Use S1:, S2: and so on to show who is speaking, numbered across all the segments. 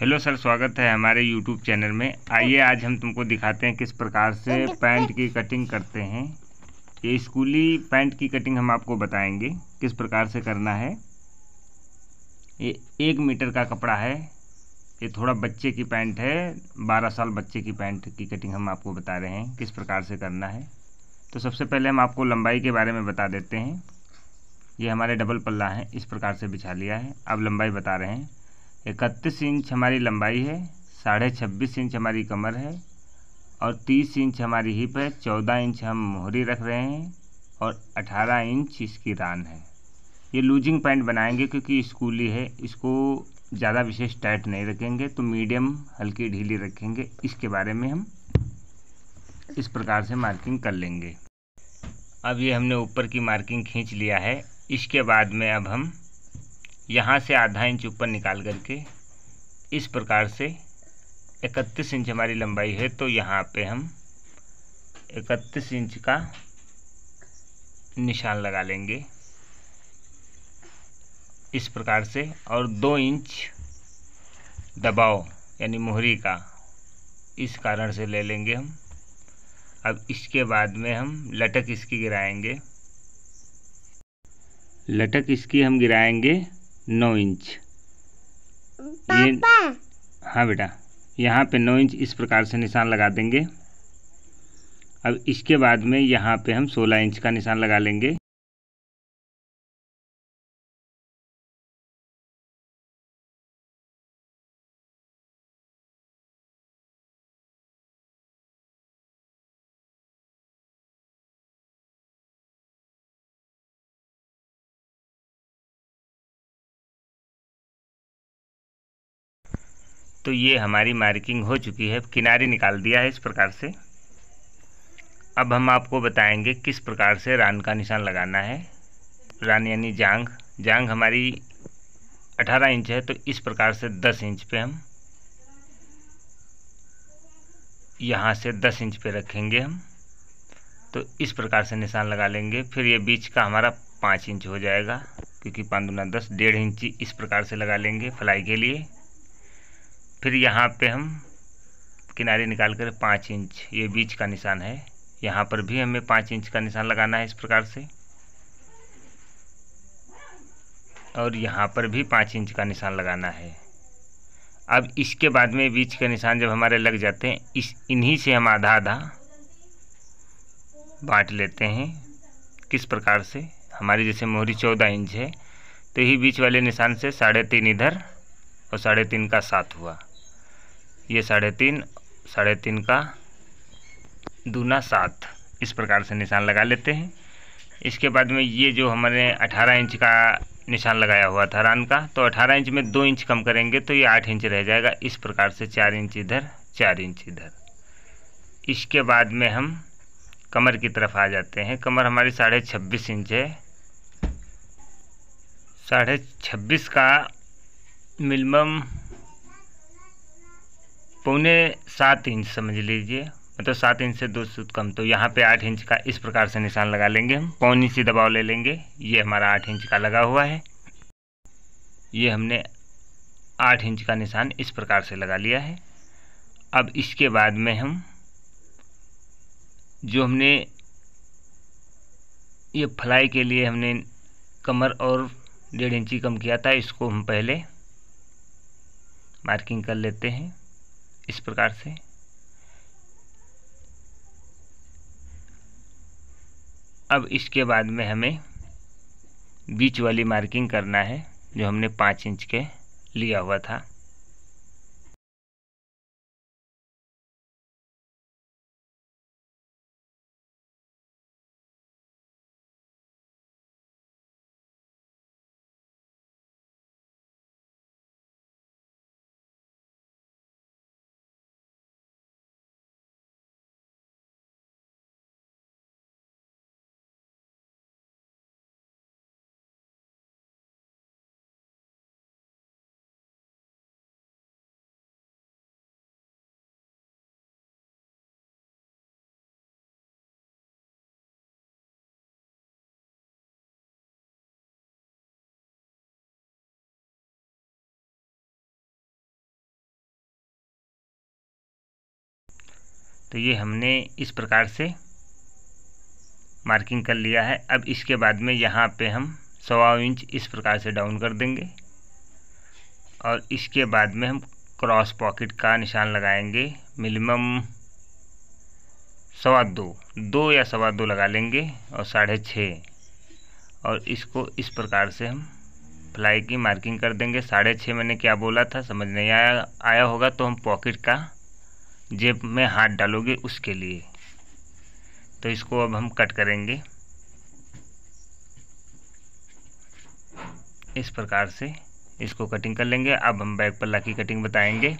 S1: hello sir स्वागत है हमारे यूट्यूब चैनल में आइए आज हम तुमको दिखाते हैं किस प्रकार से पैंट की कटिंग करते हैं ये स्कूली पैंट की कटिंग हम आपको बताएंगे किस प्रकार से करना है ये एक मीटर का कपड़ा है ये थोड़ा बच्चे की पैंट है बारह साल बच्चे की पैंट की कटिंग हम आपको बता रहे हैं किस प्रकार से करना है तो सबसे पहले हम आपको लंबाई के बारे में बता देते हैं ये हमारे डबल पल्ला हैं इस प्रकार से बिछा लिया है अब लंबाई बता रहे हैं इकतीस इंच हमारी लंबाई है साढ़े छब्बीस इंच हमारी कमर है और तीस इंच हमारी हिप है चौदह इंच हम मोहरी रख रहे हैं और अठारह इंच इसकी रान है ये लूजिंग पैंट बनाएंगे क्योंकि स्कूली है इसको ज़्यादा विशेष टाइट नहीं रखेंगे तो मीडियम हल्की ढीली रखेंगे इसके बारे में हम इस प्रकार से मार्किंग कर लेंगे अब ये हमने ऊपर की मार्किंग खींच लिया है इसके बाद में अब हम यहाँ से आधा इंच ऊपर निकाल करके इस प्रकार से इकतीस इंच हमारी लंबाई है तो यहाँ पे हम इकतीस इंच का निशान लगा लेंगे इस प्रकार से और दो इंच दबाव यानी मोहरी का इस कारण से ले लेंगे हम अब इसके बाद में हम लटक इसकी गिराएंगे लटक इसकी हम गिराएंगे नौ इंच ये हाँ बेटा यहाँ पे नौ इंच इस प्रकार से निशान लगा देंगे अब इसके बाद में यहाँ पे हम सोलह इंच का निशान लगा लेंगे तो ये हमारी मार्किंग हो चुकी है किनारे निकाल दिया है इस प्रकार से अब हम आपको बताएंगे किस प्रकार से रान का निशान लगाना है रान यानी जांग जांग हमारी 18 इंच है तो इस प्रकार से 10 इंच पे हम यहाँ से 10 इंच पे रखेंगे हम तो इस प्रकार से निशान लगा लेंगे फिर ये बीच का हमारा पाँच इंच हो जाएगा क्योंकि पाँच दुना दस डेढ़ इंची इस प्रकार से लगा लेंगे फ्लाई के लिए फिर यहाँ पे हम किनारे निकाल कर पाँच इंच ये बीच का निशान है यहाँ पर भी हमें पाँच इंच का निशान लगाना है इस प्रकार से और यहाँ पर भी पाँच इंच का निशान लगाना है अब इसके बाद में बीच के निशान जब हमारे लग जाते हैं इस इन्हीं से हम आधा आधा बांट लेते हैं किस प्रकार से हमारी जैसे मोहरी चौदह इंच है तो यही बीच वाले निशान से साढ़े तीन इधर और साढ़े तीन का सात हुआ ये साढ़े तीन साढ़े तीन का दूना सात इस प्रकार से निशान लगा लेते हैं इसके बाद में ये जो हमने अठारह इंच का निशान लगाया हुआ था रान का तो अठारह इंच में दो इंच कम करेंगे तो ये आठ इंच रह जाएगा इस प्रकार से चार इंच इधर चार इंच इधर इसके बाद में हम कमर की तरफ आ जाते हैं कमर हमारी साढ़े छब्बीस इंच है साढ़े छब्बीस का मिनिमम पौने सात इंच समझ लीजिए मतलब सात इंच से दो सूत कम तो यहाँ पे आठ इंच का इस प्रकार से निशान लगा लेंगे हम पौन इंच दबाव ले लेंगे ये हमारा आठ इंच का लगा हुआ है ये हमने आठ इंच का निशान इस प्रकार से लगा लिया है अब इसके बाद में हम जो हमने ये फ्लाई के लिए हमने कमर और डेढ़ इंची कम किया था इसको हम पहले मार्किंग कर लेते हैं इस प्रकार से अब इसके बाद में हमें बीच वाली मार्किंग करना है जो हमने पाँच इंच के लिया हुआ था तो ये हमने इस प्रकार से मार्किंग कर लिया है अब इसके बाद में यहाँ पे हम सवा इंच इस प्रकार से डाउन कर देंगे और इसके बाद में हम क्रॉस पॉकेट का निशान लगाएंगे मिनिमम सवा दो दो या सवा दो लगा लेंगे और साढ़े छः और इसको इस प्रकार से हम फ्लाई की मार्किंग कर देंगे साढ़े छः मैंने क्या बोला था समझ नहीं आया आया होगा तो हम पॉकेट का जेब में हाथ डालोगे उसके लिए तो इसको अब हम कट करेंगे इस प्रकार से इसको कटिंग कर लेंगे अब हम बैक पल्ला की कटिंग बताएंगे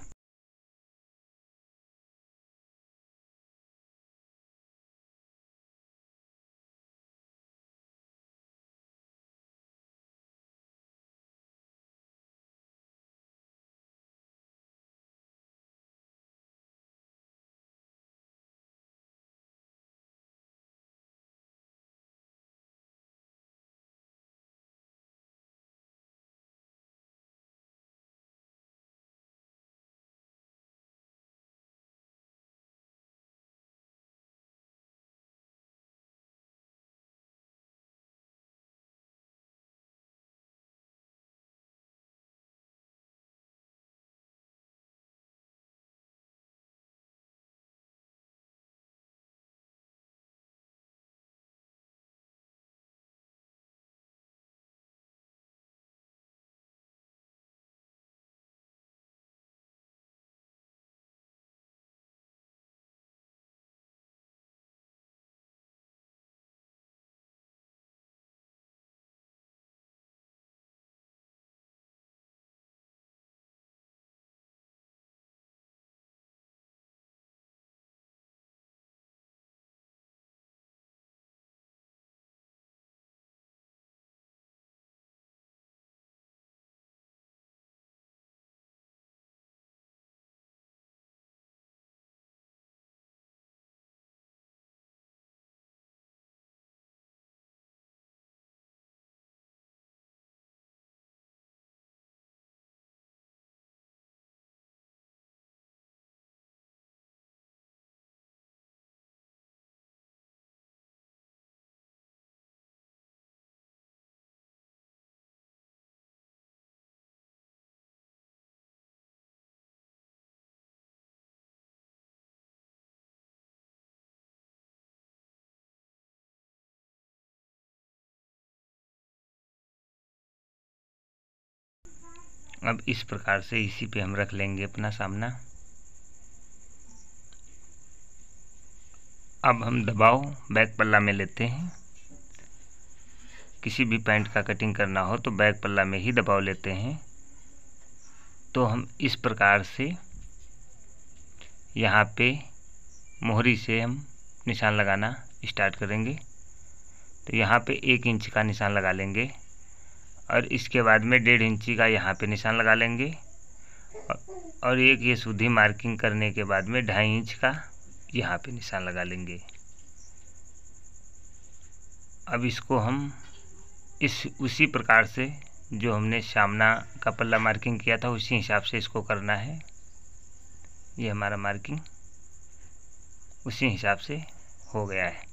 S1: अब इस प्रकार से इसी पे हम रख लेंगे अपना सामना अब हम दबाव बैक पल्ला में लेते हैं किसी भी पैंट का कटिंग करना हो तो बैक पल्ला में ही दबाव लेते हैं तो हम इस प्रकार से यहाँ पे मोहरी से हम निशान लगाना स्टार्ट करेंगे तो यहाँ पे एक इंच का निशान लगा लेंगे और इसके बाद में डेढ़ इंची का यहाँ पे निशान लगा लेंगे और एक ये सूधी मार्किंग करने के बाद में ढाई इंच का यहाँ पे निशान लगा लेंगे अब इसको हम इस उसी प्रकार से जो हमने सामना का पल्ला मार्किंग किया था उसी हिसाब से इसको करना है ये हमारा मार्किंग उसी हिसाब से हो गया है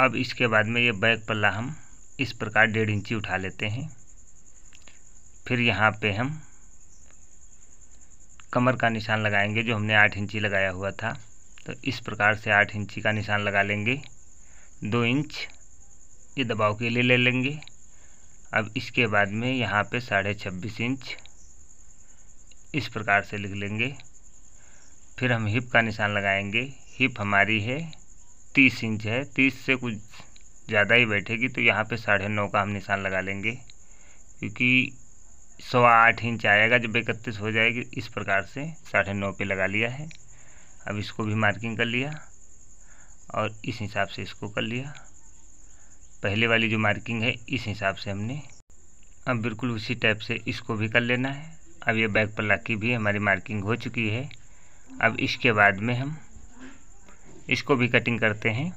S1: अब इसके बाद में ये बैक पल्ला हम इस प्रकार डेढ़ इंची उठा लेते हैं फिर यहाँ पे हम कमर का निशान लगाएंगे जो हमने आठ इंची लगाया हुआ था तो इस प्रकार से आठ इंची का निशान लगा लेंगे दो इंच ये दबाव के लिए ले लेंगे अब इसके बाद में यहाँ पे साढ़े छब्बीस इंच इस प्रकार से लिख लेंगे फिर हम हिप का निशान लगाएंगे हिप हमारी है तीस इंच है तीस से कुछ ज़्यादा ही बैठेगी तो यहाँ पे साढ़े नौ का हम निशान लगा लेंगे क्योंकि सवा आठ इंच आएगा जब इकतीस हो जाएगी इस प्रकार से साढ़े नौ पर लगा लिया है अब इसको भी मार्किंग कर लिया और इस हिसाब से इसको कर लिया पहले वाली जो मार्किंग है इस हिसाब से हमने अब बिल्कुल उसी टाइप से इसको भी कर लेना है अब ये बैक पल्ला की भी हमारी मार्किंग हो चुकी है अब इसके बाद में हम इसको भी कटिंग करते हैं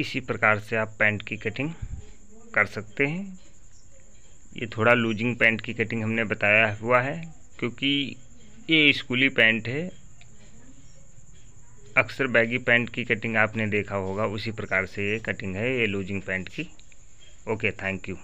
S1: इसी प्रकार से आप पैंट की कटिंग कर सकते हैं ये थोड़ा लूजिंग पैंट की कटिंग हमने बताया हुआ है क्योंकि ये स्कूली पैंट है अक्सर बैगी पैंट की कटिंग आपने देखा होगा उसी प्रकार से ये कटिंग है ये लूजिंग पैंट की ओके थैंक यू